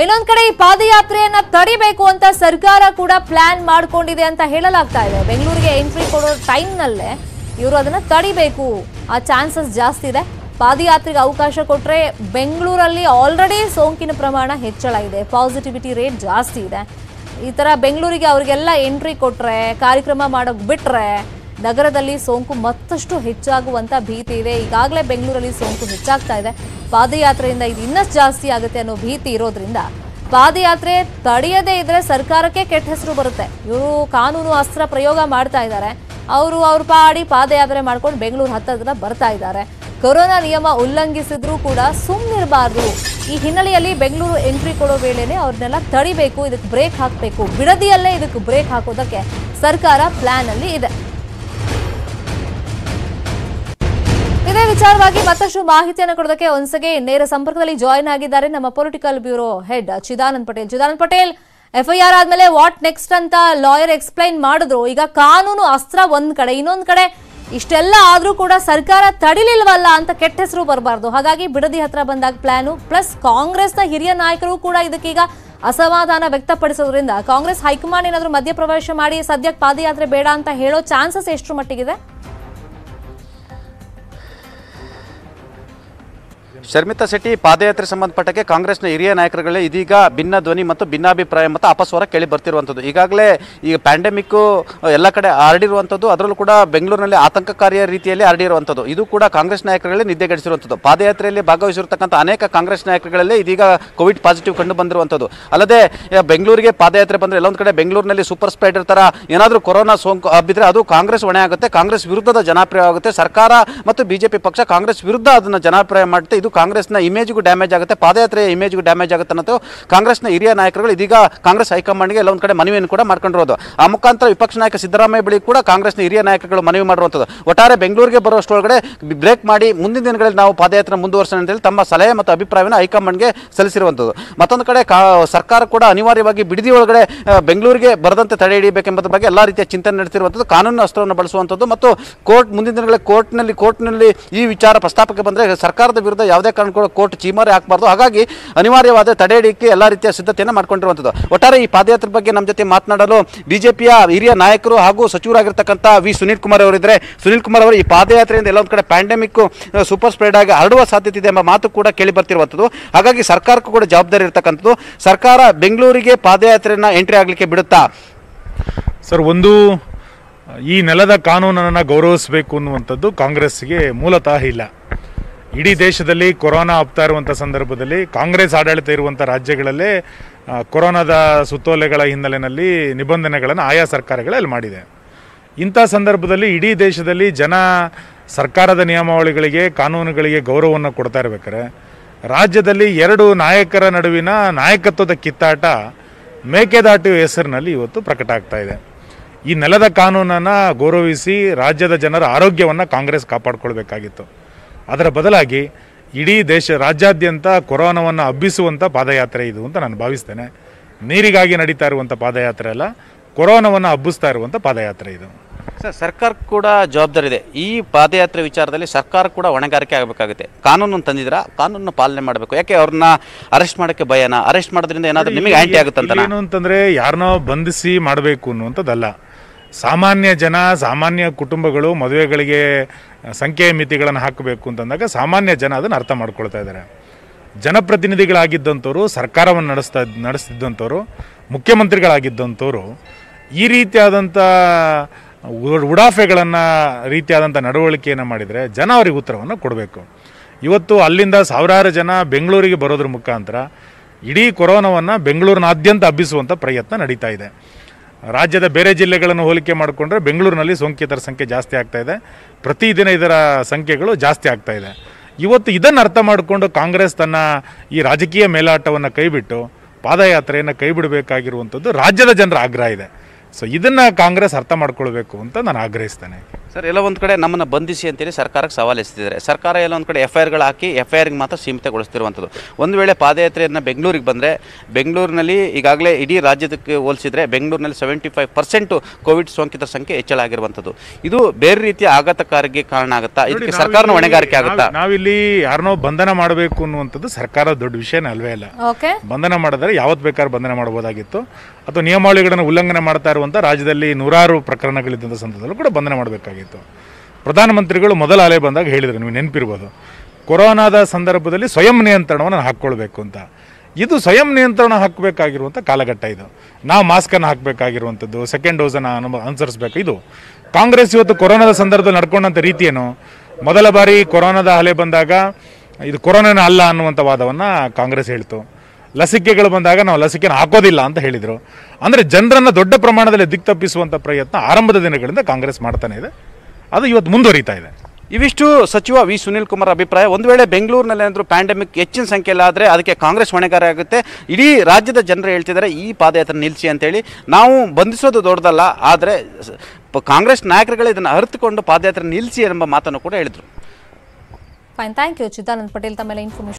ಇನ್ನೊಂದ್ ಕಡೆ ಈ ಪಾದಯಾತ್ರೆಯನ್ನ ತಡಿಬೇಕು ಅಂತ ಸರ್ಕಾರ ಕೂಡ ಪ್ಲಾನ್ ಮಾಡ್ಕೊಂಡಿದೆ ಅಂತ ಹೇಳಲಾಗ್ತಾ ಇದೆ ಬೆಂಗಳೂರಿಗೆ ಎಂಟ್ರಿ ಕೊಡೋ ಟೈಮ್ನಲ್ಲೇ ಇವರು ಅದನ್ನ ತಡಿಬೇಕು ಆ ಚಾನ್ಸಸ್ ಜಾಸ್ತಿ ಇದೆ ಪಾದಯಾತ್ರೆಗೆ ಅವಕಾಶ ಕೊಟ್ಟರೆ ಬೆಂಗಳೂರಲ್ಲಿ ಆಲ್ರೆಡಿ ಸೋಂಕಿನ ಪ್ರಮಾಣ ಹೆಚ್ಚಳ ಇದೆ ಪಾಸಿಟಿವಿಟಿ ರೇಟ್ ಜಾಸ್ತಿ ಇದೆ ಈ ಥರ ಬೆಂಗಳೂರಿಗೆ ಅವರಿಗೆಲ್ಲ ಎಂಟ್ರಿ ಕೊಟ್ಟರೆ ಕಾರ್ಯಕ್ರಮ ಮಾಡೋಕ್ಕೆ ಬಿಟ್ರೆ ನಗರದಲ್ಲಿ ಸೋಂಕು ಮತ್ತಷ್ಟು ಹೆಚ್ಚಾಗುವಂತ ಭೀತಿ ಇದೆ ಈಗಾಗಲೇ ಬೆಂಗಳೂರಲ್ಲಿ ಸೋಂಕು ಹೆಚ್ಚಾಗ್ತಾ ಇದೆ ಪಾದಯಾತ್ರೆಯಿಂದ ಇದು ಇನ್ನಷ್ಟು ಜಾಸ್ತಿ ಆಗುತ್ತೆ ಅನ್ನೋ ಭೀತಿ ಇರೋದ್ರಿಂದ ಪಾದಯಾತ್ರೆ ತಡೆಯದೇ ಇದ್ರೆ ಸರ್ಕಾರಕ್ಕೆ ಕೆಟ್ಟ ಹೆಸರು ಬರುತ್ತೆ ಇವರು ಕಾನೂನು ಅಸ್ತ್ರ ಪ್ರಯೋಗ ಮಾಡ್ತಾ ಇದ್ದಾರೆ ಅವರು ಅವ್ರ ಪಾಡಿ ಪಾದಯಾತ್ರೆ ಮಾಡ್ಕೊಂಡು ಬೆಂಗಳೂರು ಹತ್ತಿರ ಬರ್ತಾ ಇದ್ದಾರೆ ಕೊರೋನಾ ನಿಯಮ ಉಲ್ಲಂಘಿಸಿದ್ರೂ ಕೂಡ ಸುಮ್ಮನಿರಬಾರ್ದು ಈ ಹಿನ್ನೆಲೆಯಲ್ಲಿ ಬೆಂಗಳೂರು ಎಂಟ್ರಿ ಕೊಡೋ ವೇಳೆನೆ ಅವ್ರನ್ನೆಲ್ಲ ತಡಿಬೇಕು ಇದಕ್ಕೆ ಬ್ರೇಕ್ ಹಾಕಬೇಕು ಬಿಡದಿಯಲ್ಲೇ ಇದಕ್ಕೆ ಬ್ರೇಕ್ ಹಾಕೋದಕ್ಕೆ ಸರ್ಕಾರ ಪ್ಲಾನ್ ಅಲ್ಲಿ ಇದೆ ಇದೇ ವಿಚಾರವಾಗಿ ಮತ್ತಷ್ಟು ಮಾಹಿತಿಯನ್ನು ಕೊಡೋದಕ್ಕೆ ಒಂದ್ಸಗೆ ನೇರ ಸಂಪರ್ಕದಲ್ಲಿ ಜಾಯಿನ್ ಆಗಿದ್ದಾರೆ ನಮ್ಮ political bureau head Chidanand Patel Chidanand Patel FIR ಆದ್ಮೇಲೆ ವಾಟ್ ನೆಕ್ಸ್ಟ್ ಅಂತ ಲಾಯರ್ ಎಕ್ಸ್ಪ್ಲೈನ್ ಮಾಡಿದ್ರು ಈಗ ಕಾನೂನು ಅಸ್ತ್ರ ಒಂದ್ ಕಡೆ ಇನ್ನೊಂದ್ ಕಡೆ ಇಷ್ಟೆಲ್ಲ ಆದ್ರೂ ಕೂಡ ಸರ್ಕಾರ ತಡಿಲಿಲ್ವಲ್ಲ ಅಂತ ಕೆಟ್ಟ ಹೆಸರು ಬರಬಾರ್ದು ಹಾಗಾಗಿ ಬಿಡದಿ ಹತ್ರ ಬಂದಾಗ ಪ್ಲಾನ್ ಪ್ಲಸ್ ಕಾಂಗ್ರೆಸ್ನ ಹಿರಿಯ ನಾಯಕರು ಕೂಡ ಇದಕ್ಕೀಗ ಅಸಮಾಧಾನ ವ್ಯಕ್ತಪಡಿಸೋದ್ರಿಂದ ಕಾಂಗ್ರೆಸ್ ಹೈಕಮಾಂಡ್ ಏನಾದರೂ ಮಧ್ಯಪ್ರವೇಶ ಮಾಡಿ ಸದ್ಯಕ್ಕೆ ಪಾದಯಾತ್ರೆ ಬೇಡ ಅಂತ ಹೇಳೋ ಚಾನ್ಸಸ್ ಎಷ್ಟು ಮಟ್ಟಿಗಿದೆ ಶರ್ಮಿತಾ ಶೆಟ್ಟಿ ಪಾದಯಾತ್ರೆ ಸಂಬಂಧಪಟ್ಟಕ್ಕೆ ಕಾಂಗ್ರೆಸ್ನ ಹಿರಿಯ ನಾಯಕರುಗಳೇ ಇದೀಗ ಭಿನ್ನ ಧ್ವನಿ ಮತ್ತು ಭಿನ್ನಾಭಿಪ್ರಾಯ ಮತ್ತು ಅಪಸ್ವರ ಕೇಳಿ ಬರ್ತಿರುವಂಥದ್ದು ಈಗಾಗಲೇ ಈಗ ಪ್ಯಾಂಡಮಿಕ್ಕು ಎಲ್ಲ ಕಡೆ ಹರಡಿರುವಂಥದ್ದು ಅದರಲ್ಲೂ ಕೂಡ ಬೆಂಗಳೂರಿನಲ್ಲಿ ಆತಂಕಕಾರಿಯ ರೀತಿಯಲ್ಲಿ ಹರಡಿರುವಂಥದ್ದು ಇದು ಕೂಡ ಕಾಂಗ್ರೆಸ್ ನಾಯಕರುಗಳೇ ನಿದ್ದೆಗಡಿಸಿರುವಂಥದ್ದು ಪಾದಯಾತ್ರೆಯಲ್ಲಿ ಭಾಗವಹಿಸಿರತಕ್ಕಂಥ ಅನೇಕ ಕಾಂಗ್ರೆಸ್ ನಾಯಕರುಗಳಲ್ಲಿ ಇದೀಗ ಕೋವಿಡ್ ಪಾಸಿಟಿವ್ ಕಂಡು ಬಂದಿರುವಂಥದ್ದು ಅಲ್ಲದೆ ಬೆಂಗಳೂರಿಗೆ ಪಾದಯಾತ್ರೆ ಬಂದರೆ ಎಲ್ಲೊಂದು ಕಡೆ ಬೆಂಗಳೂರಿನಲ್ಲಿ ಸೂಪರ್ ಸ್ಪ್ರೆಡ್ ಥರ ಏನಾದರೂ ಕೊರೋನಾ ಸೋಂಕು ಹಬ್ಬಿದ್ರೆ ಅದು ಕಾಂಗ್ರೆಸ್ ಹೊಣೆ ಆಗುತ್ತೆ ಕಾಂಗ್ರೆಸ್ ವಿರುದ್ಧದ ಆಗುತ್ತೆ ಸರ್ಕಾರ ಮತ್ತು ಬಿಜೆಪಿ ಪಕ್ಷ ಕಾಂಗ್ರೆಸ್ ವಿರುದ್ಧ ಅದನ್ನು ಜನಪ್ರಿಯ ಮಾಡುತ್ತೆ ಇದು ಕಾಂಗ್ರೆಸ್ನ ಇಮೇಜ್ಗೂ ಡ್ಯಾಮೇಜ್ ಆಗುತ್ತೆ ಪಾದಯಾತ್ರೆಯ ಇಮೇಜ್ಗೂ ಡ್ಯಾಮೇಜ್ ಆಗುತ್ತೆ ಅನ್ನೋದು ಕಾಂಗ್ರೆಸ್ನ ಹಿರಿಯ ನಾಯಕರುಗಳು ಇದೀಗ ಕಾಂಗ್ರೆಸ್ ಹೈಕಮಾಂಡ್ಗೆ ಒಂದ್ ಕಡೆ ಮನವಿಯನ್ನು ಕೂಡ ಮಾಡ್ಕೊಂಡಿರೋದು ಆ ಮುಖಾಂತರ ವಿಪಕ್ಷ ನಾಯಕ ಸಿದ್ದರಾಮಯ್ಯ ಬಳಿ ಕೂಡ ಕಾಂಗ್ರೆಸ್ನ ಹಿರಿಯ ನಾಯಕರುಗಳು ಮನವಿ ಮಾಡುವಂಥದ್ದು ಒಟ್ಟಾರೆ ಬೆಂಗಳೂರಿಗೆ ಬರುವಷ್ಟೊಳಗಡೆ ಬ್ರೇಕ್ ಮಾಡಿ ಮುಂದಿನ ದಿನಗಳಲ್ಲಿ ನಾವು ಪಾದಯಾತ್ರೆ ಮುಂದುವರಿಸೋಣ ಹೇಳಿ ತಮ್ಮ ಸಲಹೆ ಮತ್ತು ಅಭಿಪ್ರಾಯವನ್ನು ಹೈಕಮಾಂಡ್ಗೆ ಸಲ್ಲಿಸಿರುವಂಥದ್ದು ಮತ್ತೊಂದು ಕಡೆ ಸರ್ಕಾರ ಕೂಡ ಅನಿವಾರ್ಯವಾಗಿ ಬಿಡದಿ ಒಳಗಡೆ ಬೆಂಗಳೂರಿಗೆ ಬರದಂತೆ ತಡೆ ಹಿಡಿಯಬೇಕೆಂಬ ಬಗ್ಗೆ ಎಲ್ಲ ರೀತಿಯ ಚಿಂತನೆ ನಡೆಸಿರುವಂಥದ್ದು ಕಾನೂನು ಅಸ್ತ್ರವನ್ನು ಬಳಸುವಂಥದ್ದು ಮತ್ತು ಕೋರ್ಟ್ ಮುಂದಿನ ದಿನಗಳಲ್ಲಿ ಕೋರ್ಟ್ನಲ್ಲಿ ಕೋರ್ಟ್ನಲ್ಲಿ ಈ ವಿಚಾರ ಪ್ರಸ್ತಾಪಕ್ಕೆ ಬಂದರೆ ಸರ್ಕಾರದ ವಿರುದ್ಧ ಯಾವುದೇ ಯಾವುದೇ ಕಾರಣ ಕೋರ್ಟ್ ಚೀಮಾರಿ ಹಾಕಬಾರ್ದು ಹಾಗಾಗಿ ಅನಿವಾರ್ಯವಾದ ತಡೆಯಡಿಕೆ ಎಲ್ಲ ರೀತಿಯ ಸಿದ್ಧತೆಯನ್ನು ಮಾಡ್ಕೊಂಡಿರುವಂಥದ್ದು ಒಟ್ಟಾರೆ ಈ ಪಾದಯಾತ್ರೆ ಬಗ್ಗೆ ನಮ್ಮ ಜೊತೆ ಮಾತನಾಡಲು ಬಿಜೆಪಿಯ ಹಿರಿಯ ನಾಯಕರು ಹಾಗೂ ಸಚಿವರಾಗಿರ್ತಕ್ಕಂಥ ವಿ ಸುನೀಲ್ ಕುಮಾರ್ ಅವರಿದ್ದರೆ ಸುನೀಲ್ ಕುಮಾರ್ ಅವರು ಈ ಪಾದಯಾತ್ರೆಯಿಂದ ಎಲ್ಲೊಂದು ಕಡೆ ಪ್ಯಾಂಡಮಿಕ್ ಸೂಪರ್ ಸ್ಪ್ರೆಡ್ ಆಗಿ ಹರಡುವ ಸಾಧ್ಯತೆ ಇದೆ ಎಂಬ ಮಾತು ಕೂಡ ಕೇಳಿ ಬರ್ತಿರುವಂಥದ್ದು ಹಾಗಾಗಿ ಸರ್ಕಾರಕ್ಕೂ ಕೂಡ ಜವಾಬ್ದಾರಿ ಇರತಕ್ಕಂಥದ್ದು ಸರ್ಕಾರ ಬೆಂಗಳೂರಿಗೆ ಪಾದಯಾತ್ರೆಯನ್ನು ಎಂಟ್ರಿ ಆಗಲಿಕ್ಕೆ ಬಿಡುತ್ತಾ ಸರ್ ಒಂದು ಈ ನೆಲದ ಕಾನೂನನ್ನು ಗೌರವಿಸಬೇಕು ಅನ್ನುವಂಥದ್ದು ಕಾಂಗ್ರೆಸ್ಗೆ ಮೂಲತಃ ಇಲ್ಲ ಇಡೀ ದೇಶದಲ್ಲಿ ಕೊರೋನಾ ಆಪ್ತಾ ಇರುವಂಥ ಸಂದರ್ಭದಲ್ಲಿ ಕಾಂಗ್ರೆಸ್ ಆಡಳಿತ ಇರುವಂಥ ರಾಜ್ಯಗಳಲ್ಲೇ ಕೊರೋನಾದ ಸುತ್ತೋಲೆಗಳ ಹಿನ್ನೆಲೆಯಲ್ಲಿ ನಿಬಂಧನೆಗಳನ್ನು ಆಯಾ ಸರ್ಕಾರಗಳಲ್ಲಿ ಮಾಡಿದೆ ಇಂಥ ಸಂದರ್ಭದಲ್ಲಿ ಇಡೀ ದೇಶದಲ್ಲಿ ಜನ ಸರ್ಕಾರದ ನಿಯಮಾವಳಿಗಳಿಗೆ ಕಾನೂನುಗಳಿಗೆ ಗೌರವವನ್ನು ಕೊಡ್ತಾ ಇರಬೇಕಾರೆ ರಾಜ್ಯದಲ್ಲಿ ಎರಡು ನಾಯಕರ ನಡುವಿನ ನಾಯಕತ್ವದ ಕಿತ್ತಾಟ ಮೇಕೆದಾಟು ಹೆಸರಿನಲ್ಲಿ ಇವತ್ತು ಪ್ರಕಟ ಆಗ್ತಾ ಇದೆ ಈ ನೆಲದ ಕಾನೂನನ್ನು ಗೌರವಿಸಿ ರಾಜ್ಯದ ಜನರ ಆರೋಗ್ಯವನ್ನು ಕಾಂಗ್ರೆಸ್ ಕಾಪಾಡಿಕೊಳ್ಬೇಕಾಗಿತ್ತು ಅದರ ಬದಲಾಗಿ ಇಡೀ ದೇಶ ರಾಜ್ಯಾದ್ಯಂತ ಕೊರೋನಾವನ್ನು ಹಬ್ಬಿಸುವಂಥ ಪಾದಯಾತ್ರೆ ಇದು ಅಂತ ನಾನು ಭಾವಿಸ್ತೇನೆ ನೀರಿಗಾಗಿ ನಡೀತಾ ಇರುವಂಥ ಪಾದಯಾತ್ರೆ ಅಲ್ಲ ಕೊರೋನಾವನ್ನು ಹಬ್ಬಿಸ್ತಾ ಇರುವಂಥ ಪಾದಯಾತ್ರೆ ಇದು ಸರ್ ಸರ್ಕಾರ ಕೂಡ ಜವಾಬ್ದಾರಿ ಇದೆ ಈ ಪಾದಯಾತ್ರೆ ವಿಚಾರದಲ್ಲಿ ಸರ್ಕಾರ ಕೂಡ ಹೊಣೆಗಾರಿಕೆ ಆಗಬೇಕಾಗುತ್ತೆ ಕಾನೂನು ತಂದಿದ್ರ ಕಾನೂನನ್ನು ಪಾಲನೆ ಮಾಡಬೇಕು ಯಾಕೆ ಅವ್ರನ್ನ ಅರೆಸ್ಟ್ ಮಾಡೋಕ್ಕೆ ಭಯನ ಅರೆಸ್ಟ್ ಮಾಡೋದ್ರಿಂದ ಏನಾದರೂ ನಿಮಗೆ ಆ್ಯಂಟಿ ಆಗುತ್ತೆ ಏನು ಅಂತಂದರೆ ಯಾರನ್ನೋ ಬಂಧಿಸಿ ಮಾಡಬೇಕು ಅನ್ನುವಂಥದ್ದಲ್ಲ ಸಾಮಾನ್ಯ ಜನ ಸಾಮಾನ್ಯ ಕುಟುಂಬಗಳು ಮದುವೆಗಳಿಗೆ ಸಂಖ್ಯೆಯ ಮಿತಿಗಳನ್ನು ಹಾಕಬೇಕು ಅಂತಂದಾಗ ಸಾಮಾನ್ಯ ಜನ ಅದನ್ನು ಅರ್ಥ ಮಾಡ್ಕೊಳ್ತಾ ಇದ್ದಾರೆ ಜನಪ್ರತಿನಿಧಿಗಳಾಗಿದ್ದಂಥವರು ಸರ್ಕಾರವನ್ನು ನಡೆಸ್ತಾ ನಡೆಸ್ತಿದ್ದಂಥವ್ರು ಮುಖ್ಯಮಂತ್ರಿಗಳಾಗಿದ್ದಂಥವರು ಈ ರೀತಿಯಾದಂಥ ಉಡಾಫೆಗಳನ್ನು ರೀತಿಯಾದಂಥ ನಡವಳಿಕೆಯನ್ನು ಮಾಡಿದರೆ ಜನ ಅವರಿಗೆ ಉತ್ತರವನ್ನು ಕೊಡಬೇಕು ಇವತ್ತು ಅಲ್ಲಿಂದ ಸಾವಿರಾರು ಜನ ಬೆಂಗಳೂರಿಗೆ ಬರೋದ್ರ ಮುಖಾಂತರ ಇಡೀ ಕೊರೋನಾವನ್ನು ಬೆಂಗಳೂರಿನಾದ್ಯಂತ ಹಬ್ಬಿಸುವಂಥ ಪ್ರಯತ್ನ ನಡೀತಾ ಇದೆ ರಾಜ್ಯದ ಬೇರೆ ಜಿಲ್ಲೆಗಳನ್ನು ಹೋಲಿಕೆ ಮಾಡಿಕೊಂಡ್ರೆ ಬೆಂಗಳೂರಿನಲ್ಲಿ ಸೋಂಕಿತರ ಸಂಖ್ಯೆ ಜಾಸ್ತಿ ಆಗ್ತಾ ಇದೆ ಪ್ರತಿದಿನ ಇದರ ಸಂಖ್ಯೆಗಳು ಜಾಸ್ತಿ ಆಗ್ತಾ ಇದೆ ಇವತ್ತು ಇದನ್ನು ಅರ್ಥ ಮಾಡಿಕೊಂಡು ಕಾಂಗ್ರೆಸ್ ತನ್ನ ಈ ರಾಜಕೀಯ ಮೇಲಾಟವನ್ನು ಕೈಬಿಟ್ಟು ಪಾದಯಾತ್ರೆಯನ್ನು ಕೈಬಿಡಬೇಕಾಗಿರುವಂಥದ್ದು ರಾಜ್ಯದ ಜನರ ಆಗ್ರಹ ಇದೆ ಸೊ ಇದನ್ನು ಕಾಂಗ್ರೆಸ್ ಅರ್ಥ ಮಾಡ್ಕೊಳ್ಬೇಕು ಅಂತ ನಾನು ಆಗ್ರಹಿಸ್ತೇನೆ ಸರ್ ಎಲ್ಲ ಒಂದು ಕಡೆ ನಮ್ಮನ್ನು ಬಂಧಿಸಿ ಅಂತೇಳಿ ಸರ್ಕಾರಕ್ಕೆ ಸವಾಲು ಎಸ್ತಿದ್ದಾರೆ ಸರ್ಕಾರ ಎಲ್ಲ ಒಂದು ಕಡೆ ಎಫ್ ಐ ಆರ್ಗಳು ಹಾಕಿ ಎಫ್ ಐ ಆರ್ಗೆ ಮಾತ್ರ ಸೀಮಿತಗೊಳಿಸ್ತಿರುವಂಥದ್ದು ಒಂದು ವೇಳೆ ಪಾದಯಾತ್ರೆಯನ್ನು ಬೆಂಗಳೂರಿಗೆ ಬಂದರೆ ಬೆಂಗಳೂರಿನಲ್ಲಿ ಈಗಾಗಲೇ ಇಡೀ ರಾಜ್ಯಕ್ಕೆ ಹೋಲಿಸಿದರೆ ಬೆಂಗಳೂರಿನಲ್ಲಿ ಸೆವೆಂಟಿ ಫೈವ್ ಪರ್ಸೆಂಟು ಕೋವಿಡ್ ಸೋಂಕಿತರ ಸಂಖ್ಯೆ ಹೆಚ್ಚಳ ಆಗಿರುವಂಥದ್ದು ಇದು ಬೇರೆ ರೀತಿಯ ಆಘಾತಕಾರಿಗೆ ಕಾರಣ ಆಗುತ್ತಾ ಇದಕ್ಕೆ ಸರ್ಕಾರನ ಹೊಣೆಗಾರಿಕೆ ಆಗುತ್ತಾ ನಾವಿಲ್ಲಿ ಯಾರನ್ನೋ ಬಂಧನ ಮಾಡಬೇಕು ಅನ್ನುವಂಥದ್ದು ಸರ್ಕಾರ ದೊಡ್ಡ ವಿಷಯ ಅಲ್ವೇ ಅಲ್ಲ ಬಂಧನ ಮಾಡಿದ್ರೆ ಯಾವತ್ತು ಬೇಕಾದ್ರೂ ಬಂಧನ ಮಾಡಬಹುದಾಗಿತ್ತು ಅಥವಾ ನಿಯಮಾವಳಿಗಳನ್ನು ಉಲ್ಲಂಘನೆ ಮಾಡ್ತಾ ಇರುವಂಥ ರಾಜ್ಯದಲ್ಲಿ ನೂರಾರು ಪ್ರಕರಣಗಳಿದ್ದಂಥ ಸಂದರ್ಭದಲ್ಲೂ ಕೂಡ ಬಂಧನ ಮಾಡಬೇಕಾಗಿತ್ತು ಪ್ರಧಾನ ಪ್ರಧಾನಮಂತ್ರಿಗಳು ಮೊದಲ ಅಲೆ ಬಂದಾಗ ಹೇಳಿದರು ನೀವು ನೆನಪಿರ್ಬೋದು ಕೊರೋನಾದ ಸಂದರ್ಭದಲ್ಲಿ ಸ್ವಯಂ ನಿಯಂತ್ರಣವನ್ನು ಹಾಕ್ಕೊಳ್ಬೇಕು ಅಂತ ಇದು ಸ್ವಯಂ ನಿಯಂತ್ರಣ ಹಾಕಬೇಕಾಗಿರುವಂಥ ಕಾಲಘಟ್ಟ ಇದು ನಾವು ಮಾಸ್ಕನ್ನು ಹಾಕಬೇಕಾಗಿರುವಂಥದ್ದು ಸೆಕೆಂಡ್ ಡೋಸನ್ನು ಅನು ಅನುಸರಿಸಬೇಕು ಇದು ಕಾಂಗ್ರೆಸ್ ಇವತ್ತು ಕೊರೋನಾದ ಸಂದರ್ಭದಲ್ಲಿ ನಡ್ಕೊಂಡಂಥ ರೀತಿಯೇನು ಮೊದಲ ಬಾರಿ ಕೊರೋನಾದ ಅಲೆ ಬಂದಾಗ ಇದು ಕೊರೋನಾನ ಅಲ್ಲ ಅನ್ನುವಂಥ ವಾದವನ್ನು ಕಾಂಗ್ರೆಸ್ ಹೇಳ್ತು ಲಸಿಕೆಗಳು ಬಂದಾಗ ನಾವು ಲಸಿಕೆನ ಹಾಕೋದಿಲ್ಲ ಅಂತ ಹೇಳಿದರು ಅಂದರೆ ಜನರನ್ನು ದೊಡ್ಡ ಪ್ರಮಾಣದಲ್ಲಿ ತಪ್ಪಿಸುವಂತ ಪ್ರಯತ್ನ ಆರಂಭದ ದಿನಗಳಿಂದ ಕಾಂಗ್ರೆಸ್ ಮಾಡ್ತಾನೆ ಇದೆ ಅದು ಇವತ್ತು ಮುಂದುವರಿತಾ ಇದೆ ಇವಿಷ್ಟು ಸಚಿವ ವಿ ಸುನಿಲ್ ಕುಮಾರ್ ಅಭಿಪ್ರಾಯ ಒಂದು ವೇಳೆ ಬೆಂಗಳೂರಿನಲ್ಲಿ ಏನಾದರೂ ಪ್ಯಾಂಡಮಿಕ್ ಹೆಚ್ಚಿನ ಸಂಖ್ಯೆಯಲ್ಲಿ ಆದರೆ ಅದಕ್ಕೆ ಕಾಂಗ್ರೆಸ್ ಹೊಣೆಗಾರ ಆಗುತ್ತೆ ಇಡೀ ರಾಜ್ಯದ ಜನರು ಹೇಳ್ತಿದ್ದಾರೆ ಈ ಪಾದಯಾತ್ರೆ ನಿಲ್ಲಿಸಿ ಅಂತೇಳಿ ನಾವು ಬಂಧಿಸೋದು ದೊಡ್ಡದಲ್ಲ ಆದರೆ ಕಾಂಗ್ರೆಸ್ ನಾಯಕರುಗಳು ಇದನ್ನು ಅರಿತುಕೊಂಡು ಪಾದಯಾತ್ರೆ ನಿಲ್ಲಿಸಿ ಎಂಬ ಮಾತನ್ನು ಕೂಡ ಹೇಳಿದರು fine thank you Chidanand Patel ತಮ್ಮೆಲ್ಲ ಇನ್ಫಾರ್ಮೇಶನ್